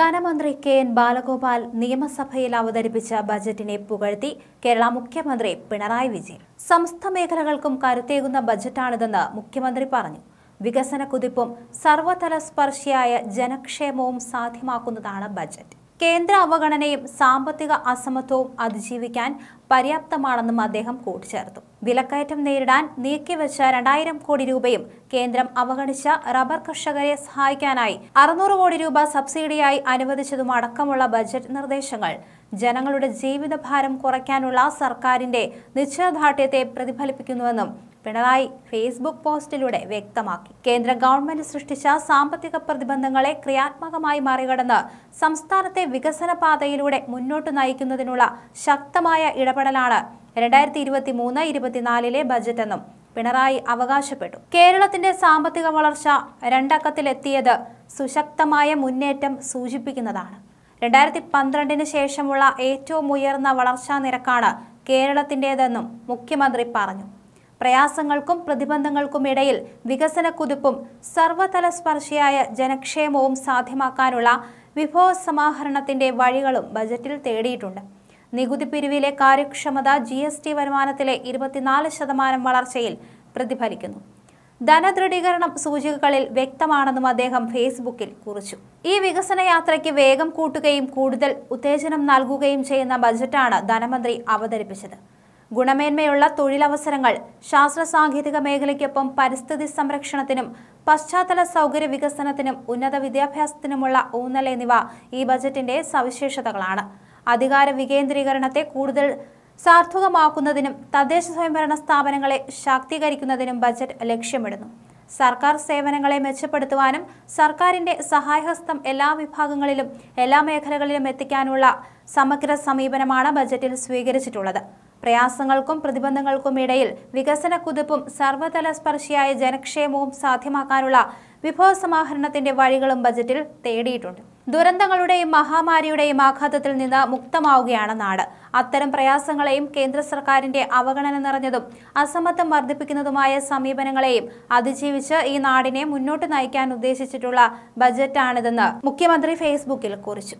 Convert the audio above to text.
ധനമന്ത്രി K N Balagopal നിയമസഭയിൽ അവതരിപ്പിച്ച ബജറ്റിനെ പുകഴ്ത്തി കേരള മുഖ്യമന്ത്രി പിണറായി വിജയൻ സമസ്ത മേഖലകൾക്കും കരുത്തേകുന്ന ബജറ്റാണിതെന്ന് മുഖ്യമന്ത്രി പറഞ്ഞു വികസന കുതിപ്പും സർവതല സ്പർശിയായ ജനക്ഷേമവും സാധ്യമാക്കുന്നതാണ് ബജറ്റ് കേന്ദ്ര അവഗണനയും സാമ്പത്തിക അസമത്വവും അതിജീവിക്കാൻ പര്യാപ്തമാണെന്നും അദ്ദേഹം കൂട്ടിച്ചേർത്തു വിലക്കയറ്റം നേരിടാൻ നീക്കിവെച്ച രണ്ടായിരം കോടി രൂപയും കേന്ദ്രം അവഗണിച്ച റബ്ബർ കർഷകരെ സഹായിക്കാനായി അറുന്നൂറ് കോടി രൂപ സബ്സിഡിയായി അനുവദിച്ചതുമടക്കമുള്ള ബജറ്റ് നിർദ്ദേശങ്ങൾ ജനങ്ങളുടെ ജീവിതഭാരം കുറയ്ക്കാനുള്ള സർക്കാരിന്റെ നിശ്ചയദാർഢ്യത്തെ പ്രതിഫലിപ്പിക്കുന്നുവെന്നും പിണറായി ഫേസ്ബുക്ക് പോസ്റ്റിലൂടെ വ്യക്തമാക്കി കേന്ദ്ര ഗവൺമെന്റ് സൃഷ്ടിച്ച സാമ്പത്തിക പ്രതിബന്ധങ്ങളെ ക്രിയാത്മകമായി മറികടന്ന് സംസ്ഥാനത്തെ വികസന പാതയിലൂടെ മുന്നോട്ട് നയിക്കുന്നതിനുള്ള ശക്തമായ ഇടപെടലാണ് രണ്ടായിരത്തി ഇരുപത്തി മൂന്ന് ഇരുപത്തിനാലിലെ ബജറ്റെന്നും പിണറായി അവകാശപ്പെട്ടു കേരളത്തിന്റെ സാമ്പത്തിക വളർച്ച രണ്ടക്കത്തിലെത്തിയത് സുശക്തമായ മുന്നേറ്റം സൂചിപ്പിക്കുന്നതാണ് രണ്ടായിരത്തി പന്ത്രണ്ടിന് ശേഷമുള്ള ഏറ്റവും ഉയർന്ന വളർച്ചാ നിരക്കാണ് കേരളത്തിൻ്റെതെന്നും മുഖ്യമന്ത്രി പറഞ്ഞു പ്രയാസങ്ങൾക്കും പ്രതിബന്ധങ്ങൾക്കും ഇടയിൽ വികസന കുതിപ്പും സർവതലസ്പർശിയായ ജനക്ഷേമവും സാധ്യമാക്കാനുള്ള വിഭവ സമാഹരണത്തിന്റെ വഴികളും ബജറ്റിൽ തേടിയിട്ടുണ്ട് നികുതി പിരിവിലെ കാര്യക്ഷമത ജി എസ് ടി വരുമാനത്തിലെ ഇരുപത്തിനാല് ശതമാനം വളർച്ചയിൽ പ്രതിഫലിക്കുന്നു ധനദൃഢീകരണം സൂചികകളിൽ വ്യക്തമാണെന്നും അദ്ദേഹം ഫേസ്ബുക്കിൽ കുറിച്ചു ഈ വികസന യാത്രയ്ക്ക് വേഗം കൂട്ടുകയും കൂടുതൽ ഉത്തേജനം നൽകുകയും ചെയ്യുന്ന ബജറ്റാണ് ധനമന്ത്രി അവതരിപ്പിച്ചത് ഗുണമേന്മയുള്ള തൊഴിലവസരങ്ങൾ ശാസ്ത്ര സാങ്കേതിക മേഖലയ്ക്കൊപ്പം പരിസ്ഥിതി സംരക്ഷണത്തിനും പശ്ചാത്തല സൗകര്യ വികസനത്തിനും ഉന്നത വിദ്യാഭ്യാസത്തിനുമുള്ള ഊന്നൽ എന്നിവ ഈ ബജറ്റിന്റെ സവിശേഷതകളാണ് അധികാര വികേന്ദ്രീകരണത്തെ കൂടുതൽ സാർത്ഥകമാക്കുന്നതിനും തദ്ദേശ സ്വയംഭരണ സ്ഥാപനങ്ങളെ ശാക്തീകരിക്കുന്നതിനും ബജറ്റ് ലക്ഷ്യമിടുന്നു സർക്കാർ സേവനങ്ങളെ മെച്ചപ്പെടുത്തുവാനും സർക്കാരിന്റെ സഹായഹസ്തം എല്ലാ വിഭാഗങ്ങളിലും എല്ലാ മേഖലകളിലും എത്തിക്കാനുള്ള സമഗ്ര സമീപനമാണ് ബജറ്റിൽ സ്വീകരിച്ചിട്ടുള്ളത് പ്രയാസങ്ങൾക്കും പ്രതിബന്ധങ്ങൾക്കും ഇടയിൽ വികസന കുതിപ്പും സർവ്വതല സ്പർശിയായ ജനക്ഷേമവും സാധ്യമാക്കാനുള്ള വിഭവ സമാഹരണത്തിന്റെ വഴികളും ബജറ്റിൽ തേടിയിട്ടുണ്ട് ദുരന്തങ്ങളുടെയും മഹാമാരിയുടെയും ആഘാതത്തിൽ നിന്ന് മുക്തമാവുകയാണ് നാട് അത്തരം പ്രയാസങ്ങളെയും കേന്ദ്ര സർക്കാരിന്റെ അവഗണന നിറഞ്ഞതും അസമത്വം വർദ്ധിപ്പിക്കുന്നതുമായ സമീപനങ്ങളെയും അതിജീവിച്ച് ഈ നാടിനെ മുന്നോട്ട് നയിക്കാൻ ഉദ്ദേശിച്ചിട്ടുള്ള ബജറ്റാണിതെന്ന് മുഖ്യമന്ത്രി ഫേസ്ബുക്കിൽ കുറിച്ചു